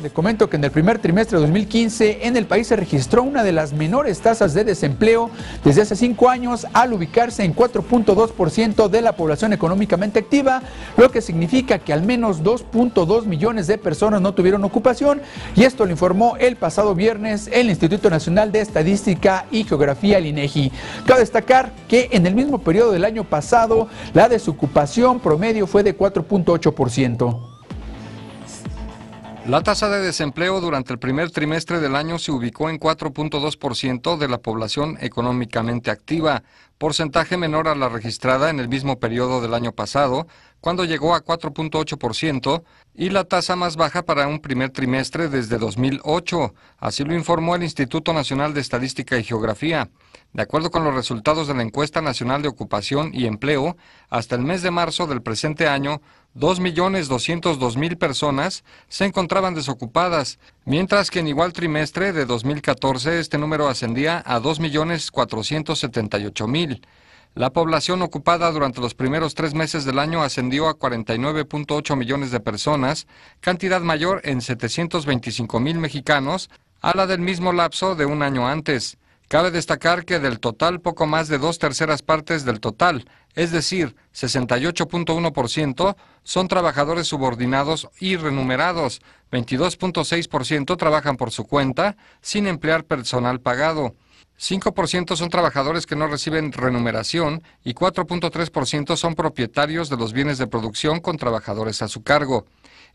le comento que en el primer trimestre de 2015 en el país se registró una de las menores tasas de desempleo desde hace cinco años al ubicarse en 4.2% de la población económicamente activa, lo que significa que al menos 2.2 millones de personas no tuvieron ocupación y esto lo informó el pasado viernes el Instituto Nacional de Estadística y Geografía, el INEGI. E Cabe destacar que en el mismo periodo del año pasado la desocupación promedio fue de 4.8%. La tasa de desempleo durante el primer trimestre del año se ubicó en 4.2% de la población económicamente activa, porcentaje menor a la registrada en el mismo periodo del año pasado, cuando llegó a 4.8%, y la tasa más baja para un primer trimestre desde 2008, así lo informó el Instituto Nacional de Estadística y Geografía. De acuerdo con los resultados de la Encuesta Nacional de Ocupación y Empleo, hasta el mes de marzo del presente año, 2.202.000 personas se encontraban desocupadas, mientras que en igual trimestre de 2014 este número ascendía a 2.478.000. La población ocupada durante los primeros tres meses del año ascendió a 49.8 millones de personas, cantidad mayor en 725.000 mexicanos a la del mismo lapso de un año antes. Cabe destacar que del total poco más de dos terceras partes del total, es decir, 68.1%, son trabajadores subordinados y renumerados, 22.6% trabajan por su cuenta sin emplear personal pagado. 5% son trabajadores que no reciben remuneración y 4.3% son propietarios de los bienes de producción con trabajadores a su cargo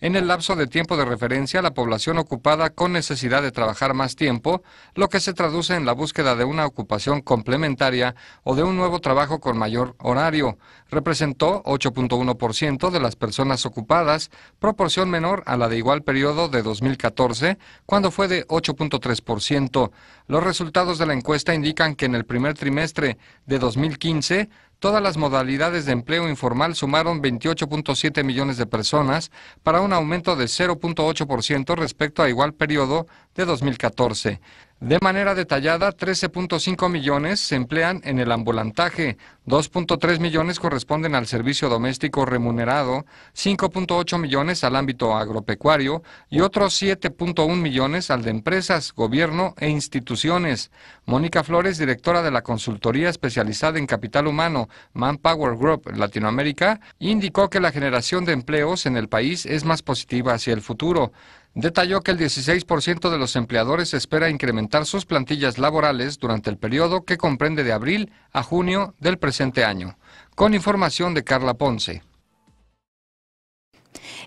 en el lapso de tiempo de referencia la población ocupada con necesidad de trabajar más tiempo, lo que se traduce en la búsqueda de una ocupación complementaria o de un nuevo trabajo con mayor horario. Representó 8.1% de las personas ocupadas, proporción menor a la de igual periodo de 2014, cuando fue de 8.3%. Los resultados de la encuesta indican que en el primer trimestre de 2015, todas las modalidades de empleo informal sumaron 28.7 millones de personas para un aumento de 0.8% respecto a igual periodo de 2014. De manera detallada, 13.5 millones se emplean en el ambulantaje, 2.3 millones corresponden al servicio doméstico remunerado, 5.8 millones al ámbito agropecuario y otros 7.1 millones al de empresas, gobierno e instituciones. Mónica Flores, directora de la consultoría especializada en capital humano Manpower Group Latinoamérica, indicó que la generación de empleos en el país es más positiva hacia el futuro. Detalló que el 16% de los empleadores espera incrementar sus plantillas laborales durante el periodo que comprende de abril a junio del presente año. Con información de Carla Ponce.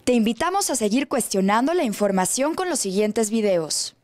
Te invitamos a seguir cuestionando la información con los siguientes videos.